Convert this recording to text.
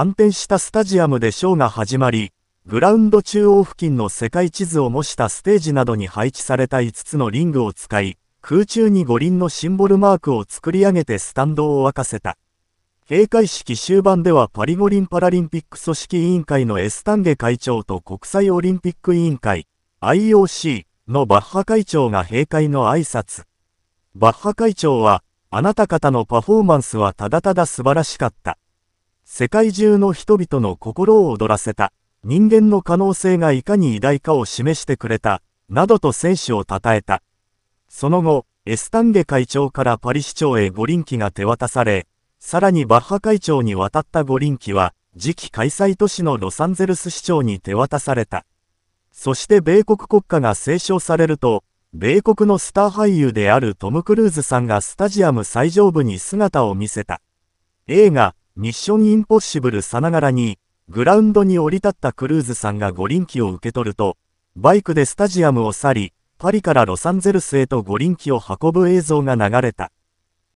安転したスタジアムでショーが始まり、グラウンド中央付近の世界地図を模したステージなどに配置された5つのリングを使い、空中に五輪のシンボルマークを作り上げてスタンドを沸かせた。閉会式終盤ではパリ五輪パラリンピック組織委員会のエスタンゲ会長と国際オリンピック委員会 IOC のバッハ会長が閉会の挨拶。バッハ会長は、あなた方のパフォーマンスはただただ素晴らしかった。世界中の人々の心を躍らせた、人間の可能性がいかに偉大かを示してくれた、などと選手を称えた。その後、エスタンゲ会長からパリ市長へ五輪機が手渡され、さらにバッハ会長に渡った五輪機は、次期開催都市のロサンゼルス市長に手渡された。そして米国国歌が斉唱されると、米国のスター俳優であるトム・クルーズさんがスタジアム最上部に姿を見せた。映画、ミッションインポッシブルさながらに、グラウンドに降り立ったクルーズさんが五輪機を受け取ると、バイクでスタジアムを去り、パリからロサンゼルスへと五輪機を運ぶ映像が流れた。